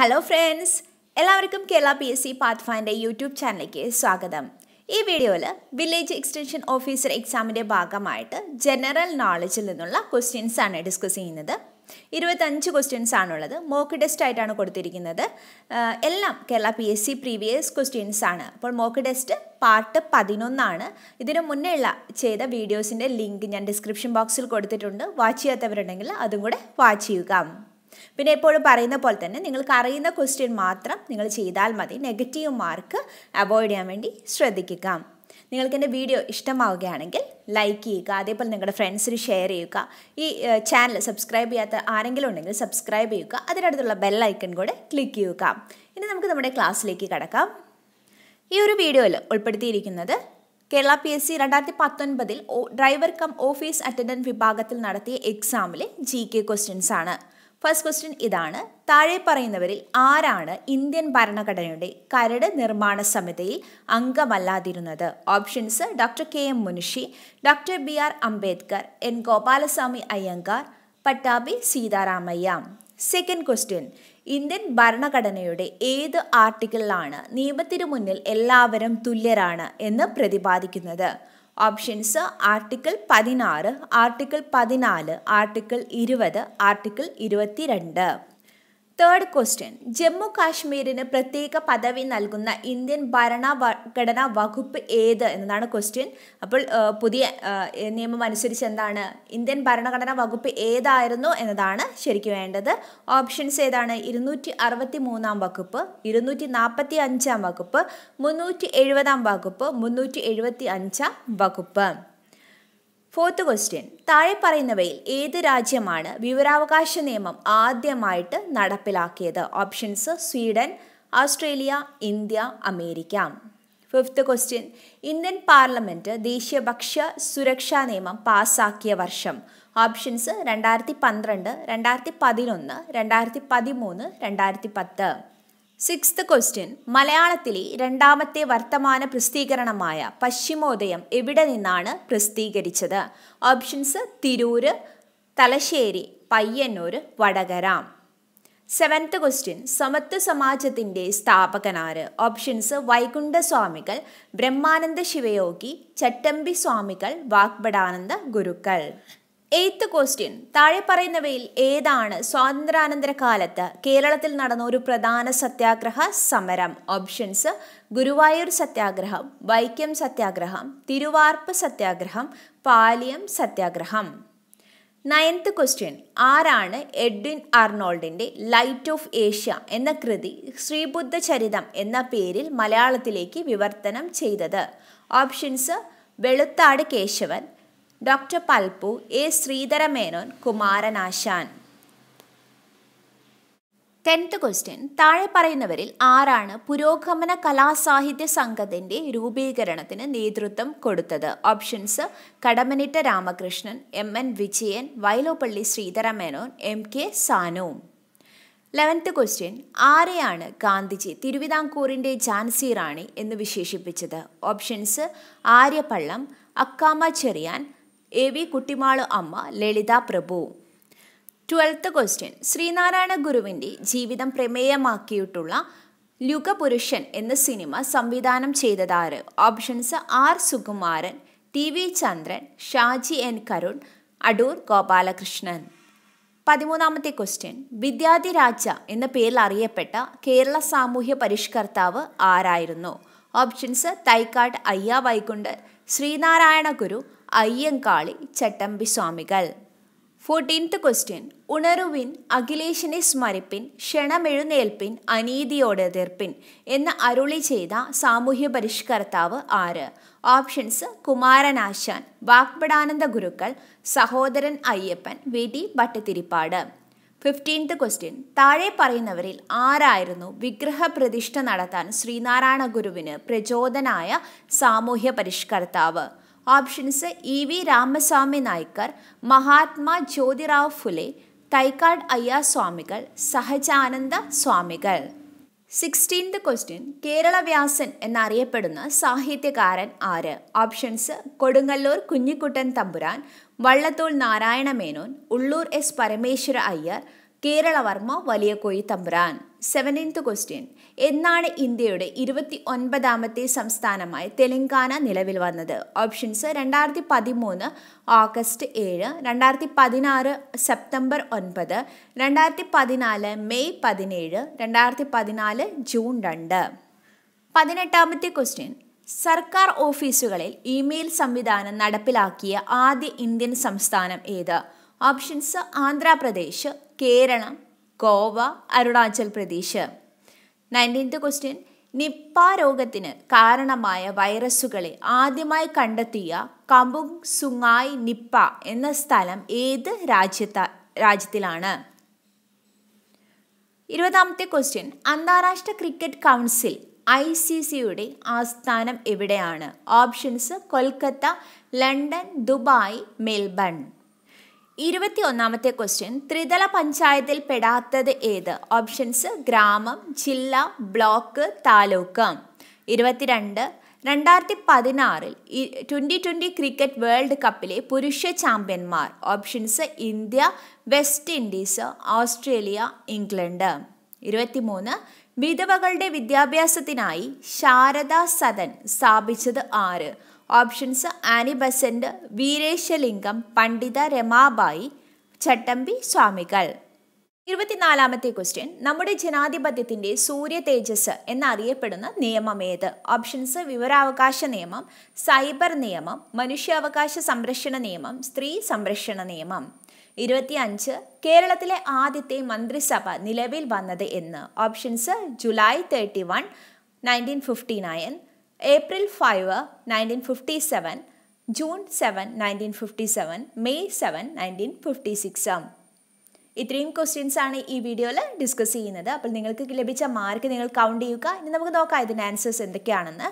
hello friends എല്ലാവർക്കും Kerala P S C path ഫാൻ്റെ YouTube ചാനലിലേക്ക് സ്വാഗതം ഈ വീഡിയോയിൽ വില്ലേജ് എക്സ്റ്റൻഷൻ ഓഫീസർ എക്സാമിൻ്റെ ഭാഗമായിട്ട് ജനറൽ നോളജിൽ നിന്നുള്ള ക്വസ്റ്റ്യൻസ് ആണ് ഡിസ്കസ് ചെയ്യുന്നത് ഇരുപത്തഞ്ച് ക്വസ്റ്റ്യൻസ് ആണുള്ളത് മോക്ക് ടെസ്റ്റ് ആയിട്ടാണ് കൊടുത്തിരിക്കുന്നത് എല്ലാം Kerala P S C previous questions ആണ് അപ്പോൾ മോക്ക് ടെസ്റ്റ് പാർട്ട് പതിനൊന്നാണ് ഇതിനു മുന്നേ ഉള്ള ചെയ്ത വീഡിയോസിൻ്റെ ലിങ്ക് ഞാൻ ഡിസ്ക്രിപ്ഷൻ ബോക്സിൽ കൊടുത്തിട്ടുണ്ട് വാച്ച് ചെയ്യാത്തവരുണ്ടെങ്കിൽ അതും കൂടെ വാച്ച് ചെയ്യുക പിന്നെ എപ്പോഴും പറയുന്ന പോലെ തന്നെ നിങ്ങൾക്ക് അറിയുന്ന ക്വസ്റ്റ്യൻ മാത്രം നിങ്ങൾ ചെയ്താൽ മതി നെഗറ്റീവ് മാർക്ക് അവോയ്ഡ് ചെയ്യാൻ വേണ്ടി ശ്രദ്ധിക്കുക നിങ്ങൾക്ക് എൻ്റെ വീഡിയോ ഇഷ്ടമാവുകയാണെങ്കിൽ ലൈക്ക് ചെയ്യുക അതേപോലെ നിങ്ങളുടെ ഫ്രണ്ട്സിന് ഷെയർ ചെയ്യുക ഈ ചാനൽ സബ്സ്ക്രൈബ് ചെയ്യാത്ത ആരെങ്കിലും ഉണ്ടെങ്കിൽ സബ്സ്ക്രൈബ് ചെയ്യുക അതിനടുത്തുള്ള ബെല്ലൈക്കൺ കൂടെ ക്ലിക്ക് ചെയ്യുക ഇനി നമുക്ക് നമ്മുടെ ക്ലാസ്സിലേക്ക് കടക്കാം ഈ ഒരു വീഡിയോയിൽ ഉൾപ്പെടുത്തിയിരിക്കുന്നത് കേരള പി എസ് സി രണ്ടായിരത്തി പത്തൊൻപതിൽ ഡ്രൈവർ കം ഓഫീസ് അറ്റൻഡൻറ്റ് വിഭാഗത്തിൽ നടത്തിയ എക്സാമിലെ ജി കെ ക്വസ്റ്റ്യൻസ് ആണ് ഫസ്റ്റ് ക്വസ്റ്റ്യൻ ഇതാണ് താഴെ പറയുന്നവരിൽ ആരാണ് ഇന്ത്യൻ ഭരണഘടനയുടെ കരട് നിർമ്മാണ സമിതിയിൽ അംഗമല്ലാതിരുന്നത് options doctor K M Munshi doctor B R Ambedkar N Gopalaswami Ayyangar Pattabhi Sitaramayya second question Indian ഭരണഘടനയുടെ ഏത് ആർട്ടിക്കിളിലാണ് നിയമത്തിനു മുന്നിൽ എല്ലാവരും തുല്യരാണ് എന്ന് പ്രതിപാദിക്കുന്നത് ഓപ്ഷൻസ് ആർട്ടിക്കിൾ പതിനാറ് ആർട്ടിക്കിൾ പതിനാല് ആർട്ടിക്കിൾ ഇരുപത് ആർട്ടിക്കിൾ ഇരുപത്തിരണ്ട് തേർഡ് ക്വസ്റ്റ്യൻ ജമ്മു കാശ്മീരിന് പ്രത്യേക പദവി നൽകുന്ന ഇന്ത്യൻ ഭരണഘടനാ വകുപ്പ് ഏത് എന്നതാണ് ക്വസ്റ്റ്യൻ അപ്പോൾ പുതിയ നിയമം അനുസരിച്ച് എന്താണ് ഇന്ത്യൻ ഭരണഘടനാ വകുപ്പ് ഏതായിരുന്നു എന്നതാണ് ശരിക്കും വേണ്ടത് ഓപ്ഷൻസ് ഏതാണ് ഇരുന്നൂറ്റി അറുപത്തി മൂന്നാം വകുപ്പ് ഇരുന്നൂറ്റി നാൽപ്പത്തി അഞ്ചാം വകുപ്പ് മുന്നൂറ്റി എഴുപതാം വകുപ്പ് മുന്നൂറ്റി എഴുപത്തി അഞ്ചാം വകുപ്പ് ഫോർത്ത് ക്വസ്റ്റ്യൻ താഴെ പറയുന്നവയിൽ ഏത് രാജ്യമാണ് വിവരാവകാശ നിയമം ആദ്യമായിട്ട് നടപ്പിലാക്കിയത് options Sweden Australia India America fifth question Indian parliament ദേശീയ ഭക്ഷ്യ സുരക്ഷാ നിയമം പാസാക്കിയ വർഷം ഓപ്ഷൻസ് രണ്ടായിരത്തി പന്ത്രണ്ട് രണ്ടായിരത്തി പതിനൊന്ന് രണ്ടായിരത്തി പതിമൂന്ന് രണ്ടായിരത്തി പത്ത് സിക്സ്ത് ക്വസ്റ്റ്യൻ മലയാളത്തിലെ രണ്ടാമത്തെ വർത്തമാന പ്രസിദ്ധീകരണമായ പശ്ചിമോദയം എവിടെ നിന്നാണ് പ്രസിദ്ധീകരിച്ചത് options Tirur Thalassery Payyanur Vadakara seventh question സമത്വ സമാജത്തിൻ്റെ സ്ഥാപകനാര് ഓപ്ഷൻസ് വൈകുണ്ഠസ്വാമികൾ ബ്രഹ്മാനന്ദ ശിവയോഗി ചട്ടമ്പി സ്വാമികൾ വാഗ്ബടാനന്ദ ഗുരുക്കൾ എയ്ത്ത് ക്വസ്റ്റ്യൻ താഴെ പറയുന്നവയിൽ ഏതാണ് സ്വാതന്ത്ര്യാനന്തര കാലത്ത് കേരളത്തിൽ നടന്ന ഒരു പ്രധാന സത്യാഗ്രഹ സമരം ഓപ്ഷൻസ് ഗുരുവായൂർ സത്യാഗ്രഹം വൈക്കം സത്യാഗ്രഹം തിരുവാർപ്പ് സത്യാഗ്രഹം പാലിയം സത്യാഗ്രഹം നയൻത്ത് ക്വസ്റ്റ്യൻ ആരാണ് എഡ്വിൻ അർണോൾഡിൻ്റെ ലൈറ്റ് ഓഫ് ഏഷ്യ എന്ന കൃതി ശ്രീബുദ്ധ ചരിതം എന്ന പേരിൽ മലയാളത്തിലേക്ക് വിവർത്തനം ചെയ്തത് options Veluthattu Kesavan doctor Palpu A Sreedhara Menon Kumaranasan tenth question താഴെ പറയുന്നവരിൽ ആരാണ് പുരോഗമന കലാസാഹിത്യ സംഘത്തിൻ്റെ രൂപീകരണത്തിന് നേതൃത്വം കൊടുത്തത് options Kadammanitta Ramakrishnan M N Vijayan Vyloppilli Sreedhara Menon M K Sanu eleventh question ആരെയാണ് ഗാന്ധിജി തിരുവിതാംകൂറിൻ്റെ ജാൻസി റാണി എന്ന് വിശേഷിപ്പിച്ചത് options Aryapallam Akkamma Cherian A V Kuttimalu Amma Lalitha Prabhu twelfth question Sreenarayana ഗുരുവിൻ്റെ ജീവിതം പ്രമേയമാക്കിയിട്ടുള്ള ലുഗപുരുഷൻ എന്ന സിനിമ സംവിധാനം ചെയ്തതാറ് options R Sukumaran T V Chandran Shaji N Karun Adoor Gopalakrishnan പതിമൂന്നാമത്തെ ക്വസ്റ്റ്യൻ വിദ്യാധിരാജ എന്ന പേരിൽ അറിയപ്പെട്ട കേരള സാമൂഹ്യ പരിഷ്കർത്താവ് ആരായിരുന്നു ഓപ്ഷൻസ് തൈക്കാട് അയ്യ വൈകുണ്ഠൻ ശ്രീനാരായണ ഗുരു അയ്യങ്കാളി ചട്ടമ്പി സ്വാമികൾ ഫോർട്ടീൻത്ത് ക്വസ്റ്റ്യൻ ഉണരുവിൻ അഖിലേഷിനെ സ്മരിപ്പിൻ ക്ഷണമെഴുന്നേൽപ്പിൻ അനീതിയോട് എതിർപ്പിൻ എന്ന് അരുളി ചെയ്ത സാമൂഹ്യ പരിഷ്കർത്താവ് ആര് options Kumaranasan Vagbhatananda Gurukkal Sahodaran Ayyappan V T Bhattathiripad fifteenth question താഴെ പറയുന്നവരിൽ ആരായിരുന്നു വിഗ്രഹ പ്രതിഷ്ഠ നടത്താൻ ശ്രീനാരായണ ഗുരുവിന് പ്രചോദനായ സാമൂഹ്യ പരിഷ്കർത്താവ് options E V Ramaswamy Naicker Mahatma Jyotirao Phule Thycaud Ayyaswamikal Sahajananda Swamikal sixteenth question കേരളവ്യാസൻ എന്നറിയപ്പെടുന്ന സാഹിത്യകാരൻ ആര് ഓപ്ഷൻസ് കൊടുങ്ങല്ലൂർ കുഞ്ഞിക്കുട്ടൻ തമ്പുരാൻ വള്ളത്തോൾ നാരായണ മേനോൻ ഉള്ളൂർ എസ് പരമേശ്വര അയ്യർ കേരളവർമ്മ വലിയ കോയി തമ്പുരാൻ സെവൻറ്റീൻത്ത് ക്വസ്റ്റ്യൻ എന്നാണ് ഇന്ത്യയുടെ ഇരുപത്തി ഒൻപതാമത്തെ സംസ്ഥാനമായ തെലങ്കാന നിലവിൽ വന്നത് ഓപ്ഷൻസ് രണ്ടായിരത്തി പതിമൂന്ന് ഓഗസ്റ്റ് ഏഴ് രണ്ടായിരത്തി പതിനാറ് സെപ്റ്റംബർ ഒൻപത് രണ്ടായിരത്തി പതിനാല് മെയ് പതിനേഴ് രണ്ടായിരത്തി പതിനാല് ജൂൺ രണ്ട് പതിനെട്ടാമത്തെ ക്വസ്റ്റ്യൻ സർക്കാർ ഓഫീസുകളിൽ ഇമെയിൽ സംവിധാനം നടപ്പിലാക്കിയ ആദ്യ ഇന്ത്യൻ സംസ്ഥാനം ഏത് options Andhra Pradesh Keralam Goa Arunachal Pradesh nineteenth question Nipah രോഗത്തിന് കാരണമായ വൈറസുകളെ ആദ്യമായി കണ്ടെത്തിയ കമ്പുങ് സുങ്ങായ് നിപ്പ എന്ന സ്ഥലം ഏത് രാജ്യത്ത രാജ്യത്തിലാണ് ഇരുപതാമത്തെ ക്വസ്റ്റ്യൻ അന്താരാഷ്ട്ര ക്രിക്കറ്റ് കൗൺസിൽ ഐ സി സിയുടെ ആസ്ഥാനം എവിടെയാണ് options Kolkata London Dubai Melbourne ഇരുപത്തിയൊന്നാമത്തെ ക്വസ്റ്റ്യൻ ത്രിതല പഞ്ചായത്തിൽ പെടാത്തത് ഏത് ഓപ്ഷൻസ് ഗ്രാമം ജില്ല ബ്ലോക്ക് താലൂക്ക് ഇരുപത്തിരണ്ട് രണ്ടായിരത്തി പതിനാറിൽ ട്വൻ്റി ട്വൻ്റി ക്രിക്കറ്റ് വേൾഡ് കപ്പിലെ പുരുഷ ചാമ്പ്യന്മാർ options India West Indies Australia England ഇരുപത്തിമൂന്ന് വിധവകളുടെ വിദ്യാഭ്യാസത്തിനായി ശാരദാ സദൻ സ്ഥാപിച്ചത് ആര് ഓപ്ഷൻസ് ആനി ബസന്റ് വീരേശലിംഗം പണ്ഡിത രമാബായി ചട്ടമ്പി സ്വാമികൾ ഇരുപത്തിനാലാമത്തെ ക്വസ്റ്റ്യൻ നമ്മുടെ ജനാധിപത്യത്തിന്റെ സൂര്യ തേജസ് എന്നറിയപ്പെടുന്ന ഏത് ഓപ്ഷൻസ് വിവരാവകാശ നിയമം സൈബർ നിയമം മനുഷ്യാവകാശ സംരക്ഷണ നിയമം സ്ത്രീ സംരക്ഷണ നിയമം ഇരുപത്തിയഞ്ച് കേരളത്തിലെ ആദ്യത്തെ മന്ത്രിസഭ നിലവിൽ വന്നത് എന്ന് options July thirty one nineteen fifty nine April five nineteen fifty seven June seven nineteen fifty seven May seven nineteen fifty six ഇത്രയും ക്വസ്റ്റ്യൻസ് ആണ് ഈ വീഡിയോയിൽ ഡിസ്കസ് ചെയ്യുന്നത് അപ്പോൾ നിങ്ങൾക്ക് ലഭിച്ച മാർക്ക് നിങ്ങൾ കൗണ്ട് ചെയ്യുക ഇനി നമുക്ക് നോക്കാം ഇതിൻ്റെ ആൻസേഴ്സ് എന്തൊക്കെയാണെന്ന്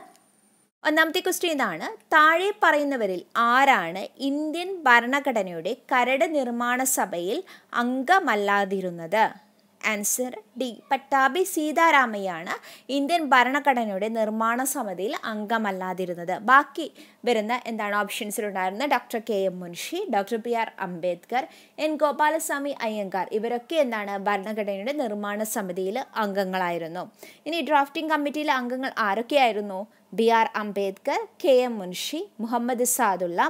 ഒന്നാമത്തെ ക്വസ്റ്റ്യൻ ഇതാണ് താഴെ പറയുന്നവരിൽ ആരാണ് ഇന്ത്യൻ ഭരണഘടനയുടെ കരട് നിർമ്മാണ സഭയിൽ അംഗമല്ലാതിരുന്നത് ആൻസർ ഡി പട്ടാബി സീതാരാമയാണ് ഇന്ത്യൻ ഭരണഘടനയുടെ നിർമ്മാണ സമിതിയിൽ അംഗമല്ലാതിരുന്നത് ബാക്കി വരുന്ന എന്താണ് ഓപ്ഷൻസിലുണ്ടായിരുന്നത് doctor K M Munshi doctor P R Ambedkar N Gopalaswami Ayyangar ഇവരൊക്കെ എന്താണ് ഭരണഘടനയുടെ നിർമ്മാണ സമിതിയിൽ അംഗങ്ങളായിരുന്നു ഇനി ഡ്രാഫ്റ്റിംഗ് കമ്മിറ്റിയിലെ അംഗങ്ങൾ ആരൊക്കെയായിരുന്നു B R Ambedkar K M Munshi Muhammad Saadulla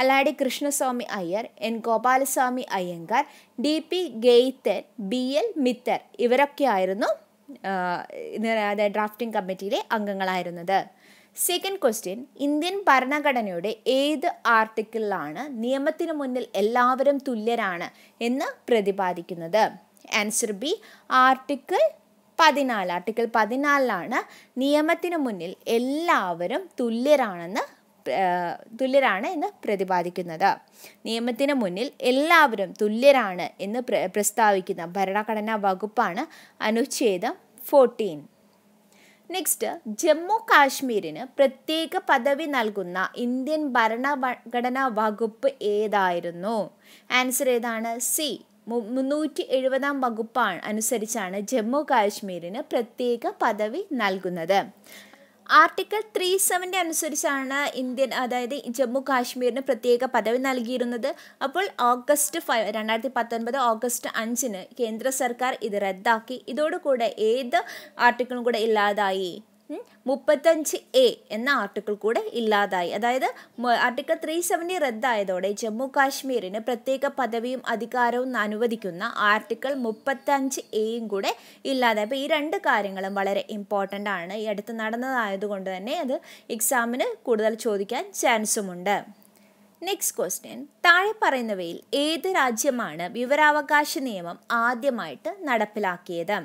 Alladi Krishnaswami Iyer N Gopalaswami Ayyangar D P Khaitan B L Mitter ഇവരൊക്കെയായിരുന്നു ഡ്രാഫ്റ്റിംഗ് കമ്മിറ്റിയിലെ അംഗങ്ങളായിരുന്നത് സെക്കൻഡ് ക്വസ്റ്റ്യൻ ഇന്ത്യൻ ഭരണഘടനയുടെ ഏത് ആർട്ടിക്കിളിലാണ് നിയമത്തിന് മുന്നിൽ എല്ലാവരും തുല്യരാണ് എന്ന് പ്രതിപാദിക്കുന്നത് ആൻസർ ബി ആർട്ടിക്കിൾ പതിനാല് ആർട്ടിക്കിൾ പതിനാലിലാണ് നിയമത്തിന് മുന്നിൽ എല്ലാവരും തുല്യരാണെന്ന് തുല്യരാണ് എന്ന് പ്രതിപാദിക്കുന്നത് നിയമത്തിന് മുന്നിൽ എല്ലാവരും തുല്യരാണ് എന്ന് പ്രസ്താവിക്കുന്ന ഭരണഘടനാ വകുപ്പാണ് അനുച്ഛേദം ഫോർട്ടീൻ നെക്സ്റ്റ് ജമ്മു കാശ്മീരിന് പ്രത്യേക പദവി നൽകുന്ന ഇന്ത്യൻ ഭരണഘടനാ വകുപ്പ് ഏതായിരുന്നു ആൻസർ ഏതാണ് സി മുന്നൂറ്റി എഴുപതാം വകുപ്പാണ് അനുസരിച്ചാണ് ജമ്മു കാശ്മീരിന് പ്രത്യേക പദവി നൽകുന്നത് ആർട്ടിക്കിൾ ത്രീ സെവൻ്റെ അനുസരിച്ചാണ് ഇന്ത്യൻ അതായത് ജമ്മു കാശ്മീരിന് പ്രത്യേക പദവി നൽകിയിരുന്നത് അപ്പോൾ ഓഗസ്റ്റ് ഫൈവ് രണ്ടായിരത്തി പത്തൊൻപത് ഓഗസ്റ്റ് അഞ്ചിന് കേന്ദ്ര സർക്കാർ ഇത് റദ്ദാക്കി ഇതോടുകൂടെ ഏത് ആർട്ടിക്കിളും കൂടെ ഇല്ലാതായി മുപ്പത്തഞ്ച് എ എന്ന ആർട്ടിക്കിൾ കൂടെ ഇല്ലാതായി അതായത് ആർട്ടിക്കിൾ ത്രീ സെവൻറ്റി റദ്ദായതോടെ ജമ്മു കാശ്മീരിന് പ്രത്യേക പദവിയും അധികാരവും അനുവദിക്കുന്ന ആർട്ടിക്കിൾ മുപ്പത്തഞ്ച് എയും കൂടെ ഇല്ലാതായി അപ്പോൾ ഈ രണ്ട് കാര്യങ്ങളും വളരെ ഇമ്പോർട്ടൻ്റ് ആണ് ഈ അടുത്ത് നടന്നതായതുകൊണ്ട് തന്നെ അത് എക്സാമിന് കൂടുതൽ ചോദിക്കാൻ ചാൻസുമുണ്ട് നെക്സ്റ്റ് ക്വസ്റ്റ്യൻ താഴെ പറയുന്നവയിൽ ഏത് രാജ്യമാണ് വിവരാവകാശ നിയമം ആദ്യമായിട്ട് നടപ്പിലാക്കിയത്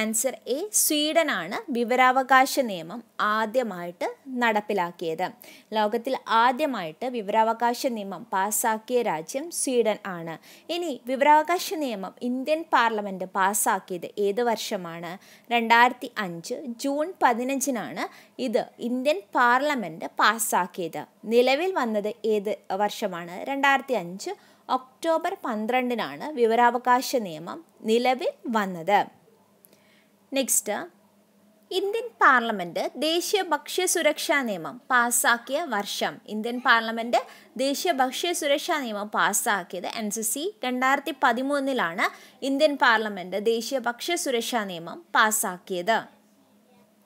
ആൻസർ എ സ്വീഡനാണ് വിവരാവകാശ നിയമം ആദ്യമായിട്ട് നടപ്പിലാക്കിയത് ലോകത്തിൽ ആദ്യമായിട്ട് വിവരാവകാശ നിയമം പാസ്സാക്കിയ രാജ്യം സ്വീഡൻ ആണ് ഇനി വിവരാവകാശ നിയമം ഇന്ത്യൻ പാർലമെൻറ്റ് പാസ്സാക്കിയത് ഏത് വർഷമാണ് രണ്ടായിരത്തി അഞ്ച് ജൂൺ പതിനഞ്ചിനാണ് ഇത് ഇന്ത്യൻ പാർലമെൻറ്റ് പാസ്സാക്കിയത് നിലവിൽ വന്നത് ഏത് വർഷമാണ് രണ്ടായിരത്തി അഞ്ച് ഒക്ടോബർ പന്ത്രണ്ടിനാണ് വിവരാവകാശ നിയമം നിലവിൽ വന്നത് നെക്സ്റ്റ് ഇന്ത്യൻ പാർലമെൻറ്റ് ദേശീയ ഭക്ഷ്യ സുരക്ഷാ നിയമം പാസ്സാക്കിയ വർഷം ഇന്ത്യൻ പാർലമെൻറ്റ് ദേശീയ ഭക്ഷ്യ സുരക്ഷാ നിയമം പാസ്സാക്കിയത് എൻ സി സി രണ്ടായിരത്തി പതിമൂന്നിലാണ് ഇന്ത്യൻ പാർലമെൻറ്റ് ദേശീയ ഭക്ഷ്യ സുരക്ഷാ നിയമം പാസ്സാക്കിയത്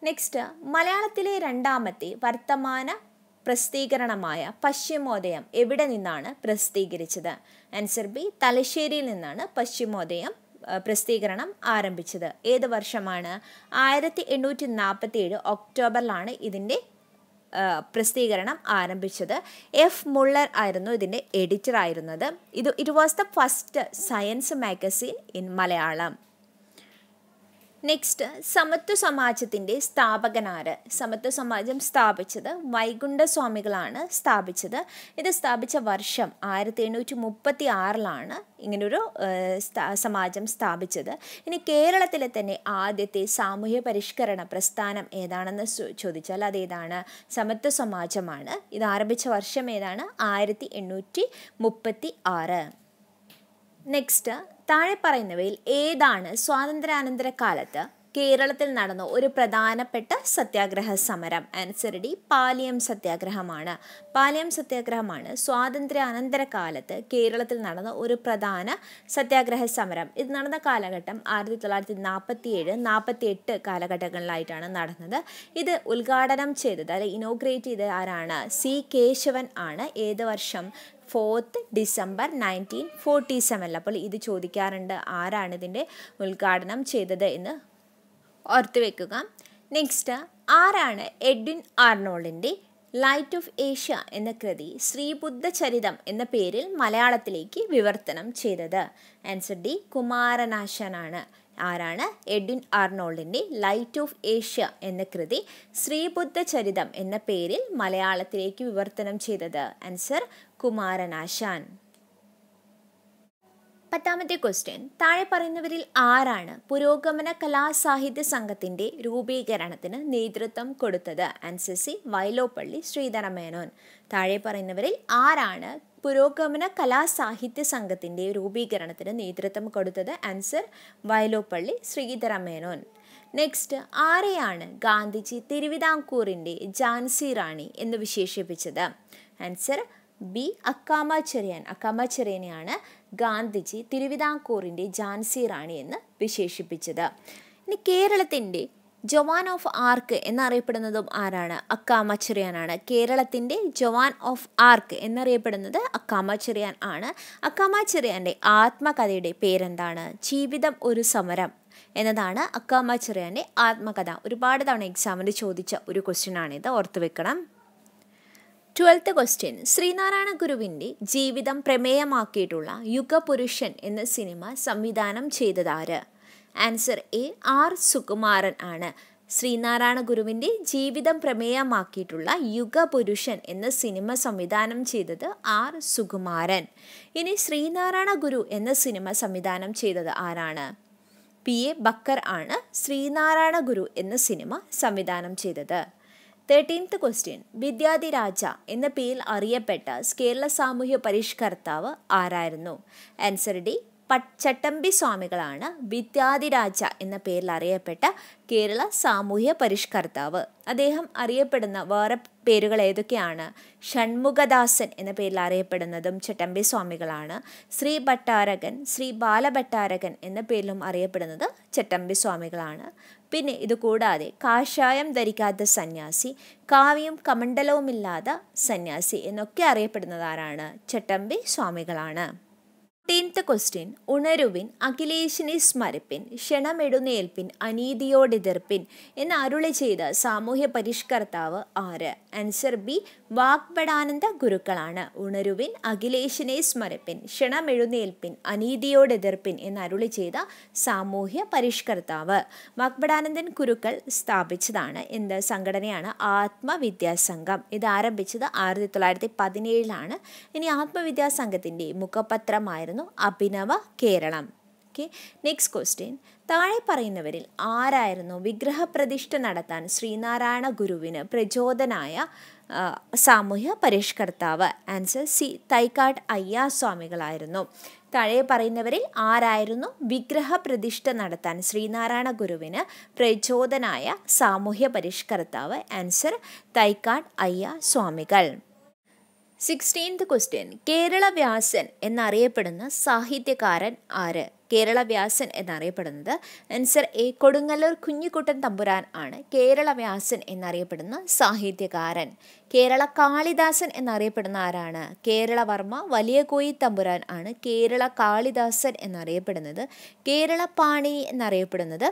നെക്സ്റ്റ് മലയാളത്തിലെ രണ്ടാമത്തെ വർത്തമാന പ്രസിദ്ധീകരണമായ പശ്ചിമോദയം എവിടെ നിന്നാണ് പ്രസിദ്ധീകരിച്ചത് ആൻസർ ബി തലശ്ശേരിയിൽ നിന്നാണ് പശ്ചിമോദയം പ്രസിദ്ധീകരണം ആരംഭിച്ചത് ഏത് വർഷമാണ് ആയിരത്തി എണ്ണൂറ്റി നാൽപ്പത്തി ഏഴ് ഒക്ടോബറിലാണ് ഇതിൻ്റെ പ്രസിദ്ധീകരണം ആരംഭിച്ചത് എഫ് മുള്ളർ ആയിരുന്നു ഇതിൻ്റെ എഡിറ്റർ ആയിരുന്നത് ഇത് it was the first science magazine in Malayalam next സമത്വ സമാജത്തിൻ്റെ സ്ഥാപകനാര് സമത്വ സമാജം സ്ഥാപിച്ചത് വൈകുണ്ഠ സ്വാമികളാണ് സ്ഥാപിച്ചത് ഇത് സ്ഥാപിച്ച വർഷം ആയിരത്തി എണ്ണൂറ്റി മുപ്പത്തി ആറിലാണ് ഇങ്ങനൊരു സമാജം സ്ഥാപിച്ചത് ഇനി കേരളത്തിലെ തന്നെ ആദ്യത്തെ സാമൂഹ്യ പരിഷ്കരണ പ്രസ്ഥാനം ഏതാണെന്ന് ചോദിച്ചാൽ അതേതാണ് സമത്വ സമാജമാണ് ഇത് ആരംഭിച്ച വർഷം ഏതാണ് ആയിരത്തി എണ്ണൂറ്റി മുപ്പത്തി ആറ് നെക്സ്റ്റ് താഴെ പറയുന്നവയിൽ ഏതാണ് സ്വാതന്ത്ര്യാനന്തര കാലത്ത് കേരളത്തിൽ നടന്ന ഒരു പ്രധാനപ്പെട്ട സത്യാഗ്രഹ സമരം ആൻസർ ഡി പാലിയം സത്യാഗ്രഹമാണ് പാലിയം സത്യാഗ്രഹമാണ് സ്വാതന്ത്ര്യാനന്തര കാലത്ത് കേരളത്തിൽ നടന്ന ഒരു പ്രധാന സത്യാഗ്രഹ സമരം ഇത് നടന്ന കാലഘട്ടം ആയിരത്തി തൊള്ളായിരത്തി നാൽപ്പത്തി ഏഴ് നാൽപ്പത്തി എട്ട് കാലഘട്ടങ്ങളിലായിട്ടാണ് നടന്നത് ഇത് ഉദ്ഘാടനം ചെയ്തത് അല്ലെ ഇനോഗ്രേറ്റ് ചെയ്ത ആരാണ് സി കേശവൻ ആണ് ഏത് വർഷം fourth December nineteen forty seven അപ്പോൾ ഇത് ചോദിക്കാറുണ്ട് ആരാണ് ഇതിൻ്റെ ഉദ്ഘാടനം ചെയ്തത് എന്ന് ഓർത്ത് വെക്കുക നെക്സ്റ്റ് ആരാണ് എഡ്വിൻ ആർണോൾഡിൻ്റെ ലൈറ്റ് ഓഫ് ഏഷ്യ എന്ന കൃതി ശ്രീബുദ്ധ ചരിതം എന്ന പേരിൽ മലയാളത്തിലേക്ക് വിവർത്തനം ചെയ്തത് ആൻസർ ഡി കുമാരനാശനാണ് ആരാണ് എഡ്വിൻ ആർണോൾഡിൻ്റെ ലൈറ്റ് ഓഫ് ഏഷ്യ എന്ന കൃതി ശ്രീബുദ്ധ ചരിതം എന്ന പേരിൽ മലയാളത്തിലേക്ക് വിവർത്തനം ചെയ്തത് ആൻസർ കുമാരനാശാൻ പത്താമത്തെ ക്വസ്റ്റ്യൻ താഴെ പറയുന്നവരിൽ ആരാണ് പുരോഗമന കലാസാഹിത്യ സംഘത്തിന്റെ രൂപീകരണത്തിന് നേതൃത്വം കൊടുത്തത് ആൻസർ സി ശ്രീധര ശ്രീധരമേനോൻ താഴെ പറയുന്നവരിൽ ആരാണ് പുരോഗമന കലാസാഹിത്യ സംഘത്തിന്റെ രൂപീകരണത്തിന് നേതൃത്വം കൊടുത്തത് ആൻസർ വയലോപ്പള്ളി ശ്രീധരമേനോൻ നെക്സ്റ്റ് ആരെയാണ് ഗാന്ധിജി തിരുവിതാംകൂറിൻ്റെ ജാൻസി റാണി എന്ന് വിശേഷിപ്പിച്ചത് ആൻസർ ബി അക്കാമാചെറിയൻ അക്കാമാചെറിയനെയാണ് ഗാന്ധിജി തിരുവിതാംകൂറിൻ്റെ ജാൻസി റാണി എന്ന് വിശേഷിപ്പിച്ചത് ഇനി കേരളത്തിൻ്റെ ജവാൻ ഓഫ് ആർക്ക് എന്നറിയപ്പെടുന്നതും ആരാണ് അക്കാമച്ചെറിയാനാണ് കേരളത്തിൻ്റെ ജവാൻ ഓഫ് ആർക്ക് എന്നറിയപ്പെടുന്നത് അക്കാമച്ചെറിയാൻ ആണ് അക്കാമച്ചെറിയാൻ്റെ ആത്മകഥയുടെ പേരെന്താണ് ജീവിതം ഒരു സമരം എന്നതാണ് അക്കാമച്ചെറിയാൻ്റെ ആത്മകഥ ഒരുപാട് തവണ എക്സാമിന് ചോദിച്ച ഒരു ക്വസ്റ്റ്യനാണിത് ആണിത് വെക്കണം ട്വൽത്ത് ക്വസ്റ്റ്യൻ ശ്രീനാരായണ ഗുരുവിൻ്റെ ജീവിതം പ്രമേയമാക്കിയിട്ടുള്ള യുഗപുരുഷൻ എന്ന സിനിമ സംവിധാനം ചെയ്തതാര് ആൻസർ എ ആർ സുകുമാരൻ ആണ് ശ്രീനാരായണ ഗുരുവിൻ്റെ ജീവിതം പ്രമേയമാക്കിയിട്ടുള്ള യുഗപുരുഷൻ എന്ന സിനിമ സംവിധാനം ചെയ്തത് ആർ സുകുമാരൻ ഇനി ശ്രീനാരായണ ഗുരു എന്ന സിനിമ സംവിധാനം ചെയ്തത് ആരാണ് പി എ ബക്കർ ആണ് ശ്രീനാരായണ ഗുരു എന്ന സിനിമ സംവിധാനം ചെയ്തത് തേർട്ടീൻത്ത് ക്വസ്റ്റ്യൻ വിദ്യാധിരാജ എന്ന പേരിൽ അറിയപ്പെട്ട കേരള സാമൂഹ്യ പരിഷ്കർത്താവ് ആരായിരുന്നു ആൻസർ ഡി പച്ചട്ടമ്പി സ്വാമികളാണ് വിദ്യാദിരാജ എന്ന പേരിൽ അറിയപ്പെട്ട കേരള സാമൂഹ്യ പരിഷ്കർത്താവ് അദ്ദേഹം അറിയപ്പെടുന്ന വേറെ പേരുകൾ ഏതൊക്കെയാണ് ഷൺമുഖദാസൻ എന്ന പേരിൽ അറിയപ്പെടുന്നതും ചട്ടമ്പി സ്വാമികളാണ് ശ്രീ ഭട്ടാരകൻ ശ്രീ ബാലഭട്ടാരകൻ എന്ന പേരിലും അറിയപ്പെടുന്നത് ചട്ടമ്പി സ്വാമികളാണ് പിന്നെ ഇതുകൂടാതെ കാഷായം ധരിക്കാത്ത സന്യാസി കാവ്യം കമണ്ഡലവുമില്ലാത്ത സന്യാസി എന്നൊക്കെ അറിയപ്പെടുന്നത് ആരാണ് ചട്ടമ്പി സ്വാമികളാണ് ടെൻത്ത് ക്വസ്റ്റ്യൻ ഉണരുവിൻ അഖിലേഷിനെ സ്മരപ്പിൻ ക്ഷണമെടുന്നേൽപ്പിൻ അനീതിയോടെതിർപ്പിൻ എന്ന് അരുളി ചെയ്ത സാമൂഹ്യ പരിഷ്കർത്താവ് ആര് ആൻസർ ബി വാഗ്ബടാനന്ദ ഗുരുക്കളാണ് ഉണരുവിൻ അഖിലേഷിനെ സ്മരപ്പിൻ ക്ഷണമെഴുന്നേൽപ്പിൻ അനീതിയോടെതിർപ്പിൻ എന്നരുളി ചെയ്ത സാമൂഹ്യ പരിഷ്കർത്താവ് വാഗ്ബടാനന്ദൻ ഗുരുക്കൾ സ്ഥാപിച്ചതാണ് എന്ത് സംഘടനയാണ് ആത്മവിദ്യാസംഘം ഇത് ആരംഭിച്ചത് ആയിരത്തി തൊള്ളായിരത്തി പതിനേഴിലാണ് ഇനി ആത്മവിദ്യാസംഘത്തിൻ്റെ മുഖപത്രമായിരുന്നു Abhinava Keralam okay next question താഴെ പറയുന്നവരിൽ ആരായിരുന്നു വിഗ്രഹപ്രതിഷ്ഠ നടത്താൻ ശ്രീനാരായണ ഗുരുവിന് പ്രചോദനായ സാമൂഹ്യ പരിഷ്കർത്താവ് ആൻസർ സി തൈക്കാട് സ്വാമികളായിരുന്നു താഴെ പറയുന്നവരിൽ ആരായിരുന്നു വിഗ്രഹപ്രതിഷ്ഠ പ്രതിഷ്ഠ നടത്താൻ ശ്രീനാരായണ ഗുരുവിന് പ്രചോദനായ സാമൂഹ്യ പരിഷ്കർത്താവ് ആൻസർ തൈക്കാട് അയ്യ സ്വാമികൾ സിക്സ്റ്റീൻത് ക്വസ്റ്റ്യൻ കേരള വ്യാസൻ എന്നറിയപ്പെടുന്ന സാഹിത്യകാരൻ ആര് കേരള വ്യാസൻ എന്നറിയപ്പെടുന്നത് ആൻസർ എ കൊടുങ്ങല്ലൂർ കുഞ്ഞിക്കുട്ടൻ തമ്പുരാൻ ആണ് കേരള വ്യാസൻ എന്നറിയപ്പെടുന്ന സാഹിത്യകാരൻ കേരള കാളിദാസൻ എന്നറിയപ്പെടുന്ന ആരാണ് കേരളവർമ്മ വലിയ കോയി തമ്പുരാൻ ആണ് കേരള കാളിദാസൻ എന്നറിയപ്പെടുന്നത് കേരള പാണിനി എന്നറിയപ്പെടുന്നത്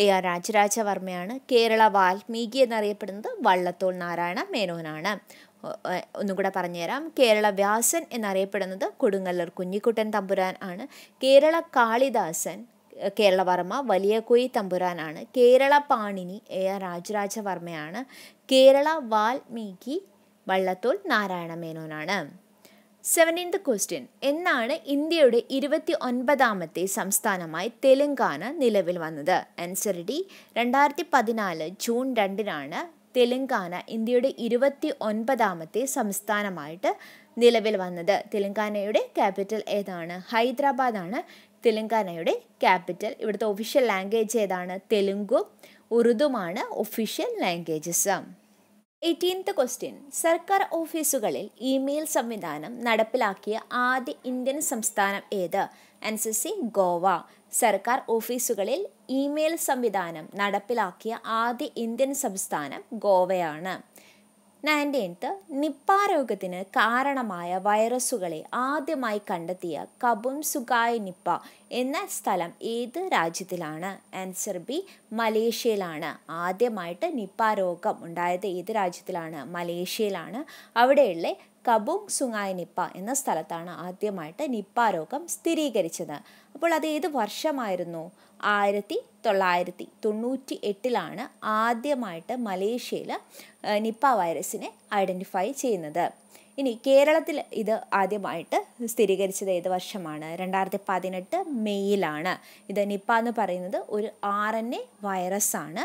എ ആർ രാജരാജവർമ്മയാണ് കേരള വാൽമീകി എന്നറിയപ്പെടുന്നത് വള്ളത്തോൾ നാരായണ മേനോനാണ് ഒന്നും കൂടെ പറഞ്ഞുതരാം കേരള വ്യാസൻ എന്നറിയപ്പെടുന്നത് കൊടുങ്ങല്ലൂർ കുഞ്ഞിക്കുട്ടൻ തമ്പുരാൻ ആണ് കേരള കാളിദാസൻ കേരളവർമ്മ വലിയ തമ്പുരാനാണ് കേരള പാണിനി എ രാജരാജവർമ്മയാണ് കേരള വാൽമീകി വള്ളത്തോൾ നാരായണ മേനോനാണ് സെവൻറ്റീൻത് ക്വസ്റ്റ്യൻ എന്നാണ് ഇന്ത്യയുടെ ഇരുപത്തി ഒൻപതാമത്തെ സംസ്ഥാനമായി തെലുങ്കാന നിലവിൽ വന്നത് ആൻസർ ഡി രണ്ടായിരത്തി പതിനാല് ജൂൺ രണ്ടിനാണ് തെലുങ്കാന ഇന്ത്യയുടെ ഇരുപത്തി ഒൻപതാമത്തെ സംസ്ഥാനമായിട്ട് നിലവിൽ വന്നത് തെലുങ്കാനയുടെ ക്യാപിറ്റൽ ഏതാണ് ഹൈദരാബാദാണ് തെലുങ്കാനയുടെ ക്യാപിറ്റൽ ഇവിടുത്തെ ഒഫീഷ്യൽ ലാംഗ്വേജ് ഏതാണ് തെലുങ്കും ഉറുദുമാണ് ഒഫീഷ്യൽ ലാംഗ്വേജസ് എയ്റ്റീൻത്ത് ക്വസ്റ്റ്യൻ സർക്കാർ ഓഫീസുകളിൽ ഇമെയിൽ സംവിധാനം നടപ്പിലാക്കിയ ആദ്യ ഇന്ത്യൻ സംസ്ഥാനം ഏത് ആൻസർ സി ഗോവ സർക്കാർ ഓഫീസുകളിൽ ഇമെയിൽ സംവിധാനം നടപ്പിലാക്കിയ ആദ്യ ഇന്ത്യൻ സംസ്ഥാനം ഗോവയാണ് നയൻറ്റീൻത്ത് നിപ്പ രോഗത്തിന് കാരണമായ വൈറസുകളെ ആദ്യമായി കണ്ടെത്തിയ കബും സുഗായ് നിപ്പ എന്ന സ്ഥലം ഏത് രാജ്യത്തിലാണ് ആൻസർ ബി മലേഷ്യയിലാണ് ആദ്യമായിട്ട് നിപ്പ രോഗം ഉണ്ടായത് ഏത് രാജ്യത്തിലാണ് മലേഷ്യയിലാണ് അവിടെയുള്ള കബുങ് സുങ്ങായ് നിപ്പ എന്ന സ്ഥലത്താണ് ആദ്യമായിട്ട് നിപ്പ രോഗം സ്ഥിരീകരിച്ചത് അപ്പോൾ അത് ഏത് വർഷമായിരുന്നു ആയിരത്തി തൊള്ളായിരത്തി തൊണ്ണൂറ്റി എട്ടിലാണ് ആദ്യമായിട്ട് മലേഷ്യയിൽ നിപ്പ വൈറസിനെ ഐഡൻറ്റിഫൈ ചെയ്യുന്നത് ഇനി കേരളത്തിൽ ഇത് ആദ്യമായിട്ട് സ്ഥിരീകരിച്ചത് ഏത് വർഷമാണ് രണ്ടായിരത്തി പതിനെട്ട് മെയ്യിലാണ് ഇത് നിപ്പ എന്ന് പറയുന്നത് ഒരു ആർ എൻ എ വൈറസാണ്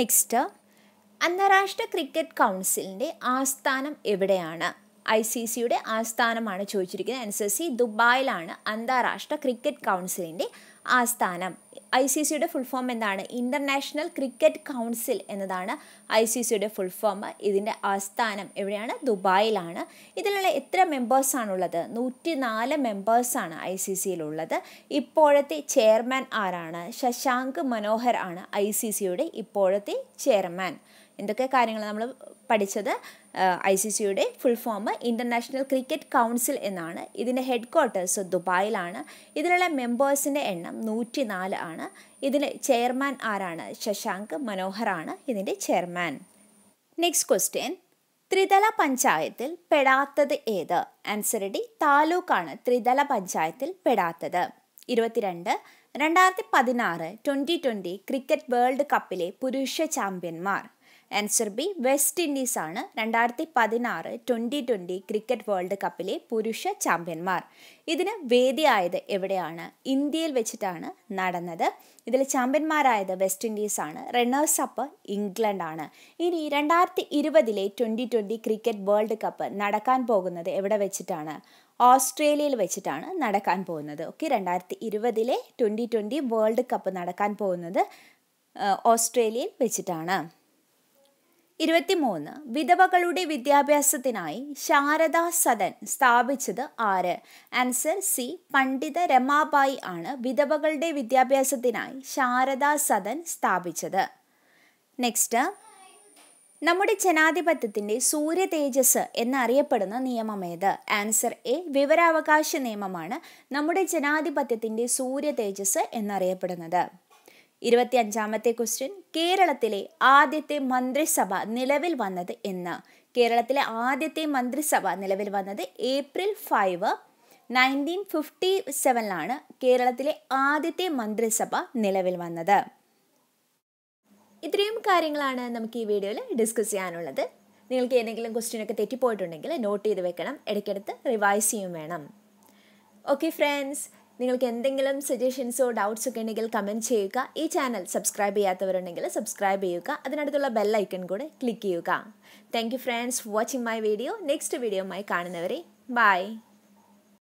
നെക്സ്റ്റ് അന്താരാഷ്ട്ര ക്രിക്കറ്റ് കൗൺസിലിൻ്റെ ആസ്ഥാനം എവിടെയാണ് ഐ സി സിയുടെ ആസ്ഥാനമാണ് ചോദിച്ചിരിക്കുന്നത് ആൻസർ സി ദുബായിലാണ് അന്താരാഷ്ട്ര ക്രിക്കറ്റ് കൗൺസിലിൻ്റെ ആസ്ഥാനം ഐ സി സിയുടെ ഫുൾ ഫോം എന്താണ് ഇൻ്റർനാഷണൽ ക്രിക്കറ്റ് കൗൺസിൽ എന്നതാണ് ഐ സി സിയുടെ ഫുൾ ഫോം ഇതിൻ്റെ ആസ്ഥാനം എവിടെയാണ് ദുബായിലാണ് ഇതിലുള്ള എത്ര മെമ്പേഴ്സാണുള്ളത് നൂറ്റി നാല് മെമ്പേഴ്സാണ് ഐ സി സിയിലുള്ളത് ഇപ്പോഴത്തെ ചെയർമാൻ ആരാണ് ശശാങ്ക് മനോഹർ ആണ് ഐ സി സിയുടെ ഇപ്പോഴത്തെ ചെയർമാൻ എന്തൊക്കെ കാര്യങ്ങൾ നമ്മൾ പഠിച്ചത് ഐ സി സിയുടെ full form international cricket council എന്നാണ് ഇതിൻ്റെ ഹെഡ് ക്വാർട്ടേഴ്സ് ദുബായിലാണ് ഇതിലുള്ള മെമ്പേഴ്സിൻ്റെ എണ്ണം നൂറ്റി നാല് ആണ് ഇതിൽ ചെയർമാൻ ആരാണ് ശശാങ്ക് മനോഹറാണ് ഇതിൻ്റെ ചെയർമാൻ നെക്സ്റ്റ് ക്വസ്റ്റ്യൻ ത്രിതല പഞ്ചായത്തിൽ പെടാത്തത് ഏത് ആൻസർ ഡി താലൂക്കാണ് ത്രിതല പഞ്ചായത്തിൽ പെടാത്തത് ഇരുപത്തിരണ്ട് രണ്ടായിരത്തി പതിനാറ് ട്വൻ്റി ട്വൻ്റി ക്രിക്കറ്റ് വേൾഡ് കപ്പിലെ പുരുഷ ചാമ്പ്യന്മാർ ആൻസർ ബി വെസ്റ്റ് ഇൻഡീസ് ആണ് രണ്ടായിരത്തി പതിനാറ് ട്വൻ്റി ട്വൻ്റി ക്രിക്കറ്റ് വേൾഡ് കപ്പിലെ പുരുഷ ചാമ്പ്യന്മാർ ഇതിന് വേദിയായത് എവിടെയാണ് ഇന്ത്യയിൽ വെച്ചിട്ടാണ് നടന്നത് ഇതിൽ ചാമ്പ്യന്മാരായത് വെസ്റ്റ് ഇൻഡീസ് ആണ് റണ്ണേഴ്സ് അപ്പ് ഇംഗ്ലണ്ട് ആണ് ഇനി രണ്ടായിരത്തി ഇരുപതിലെ twenty twenty cricket world cup നടക്കാൻ പോകുന്നത് എവിടെ വെച്ചിട്ടാണ് ഓസ്ട്രേലിയയിൽ വെച്ചിട്ടാണ് നടക്കാൻ പോകുന്നത് ഓക്കെ രണ്ടായിരത്തി ഇരുപതിലെ ട്വൻ്റി ട്വൻ്റി വേൾഡ് കപ്പ് നടക്കാൻ പോകുന്നത് ഓസ്ട്രേലിയയിൽ വെച്ചിട്ടാണ് ഇരുപത്തിമൂന്ന് വിധവകളുടെ വിദ്യാഭ്യാസത്തിനായി ശാരദാ സദൻ സ്ഥാപിച്ചത് ആര് ആൻസർ സി പണ്ഡിത രമാബായി ആണ് വിധവകളുടെ വിദ്യാഭ്യാസത്തിനായി ശാരദാ സദൻ സ്ഥാപിച്ചത് നെക്സ്റ്റ് നമ്മുടെ ജനാധിപത്യത്തിൻ്റെ സൂര്യ തേജസ് എന്നറിയപ്പെടുന്ന നിയമം ഏത് ആൻസർ എ വിവരാവകാശ നിയമമാണ് നമ്മുടെ ജനാധിപത്യത്തിൻ്റെ സൂര്യ തേജസ് എന്നറിയപ്പെടുന്നത് ഇരുപത്തി അഞ്ചാമത്തെ ക്വസ്റ്റ്യൻ കേരളത്തിലെ ആദ്യത്തെ മന്ത്രിസഭ നിലവിൽ വന്നത് എന്ന് കേരളത്തിലെ ആദ്യത്തെ മന്ത്രിസഭ നിലവിൽ വന്നത് ഏപ്രിൽ ഫൈവ് നയൻറ്റീൻ ഫിഫ്റ്റി സെവനിലാണ് കേരളത്തിലെ ആദ്യത്തെ മന്ത്രിസഭ നിലവിൽ വന്നത് ഇത്രയും കാര്യങ്ങളാണ് നമുക്ക് ഈ വീഡിയോയിൽ ഡിസ്കസ് ചെയ്യാനുള്ളത് നിങ്ങൾക്ക് ഏതെങ്കിലും ക്വസ്റ്റ്യനൊക്കെ തെറ്റിപ്പോയിട്ടുണ്ടെങ്കിൽ നോട്ട് ചെയ്ത് വെക്കണം ഇടയ്ക്കിടത്ത് റിവൈസ് ചെയ്യും വേണം ഓക്കെ ഫ്രണ്ട്സ് നിങ്ങൾക്ക് എന്തെങ്കിലും സജഷൻസോ ഡൗട്ട്സ് ഒക്കെ ഉണ്ടെങ്കിൽ കമൻറ്റ് ചെയ്യുക ഈ ചാനൽ സബ്സ്ക്രൈബ് ചെയ്യാത്തവരുണ്ടെങ്കിൽ സബ്സ്ക്രൈബ് ചെയ്യുക അതിനടുത്തുള്ള ബെല്ലൈക്കൺ കൂടെ ക്ലിക്ക് ചെയ്യുക thank you friends watching my video next video ആയി കാണുന്നവരെ ബൈ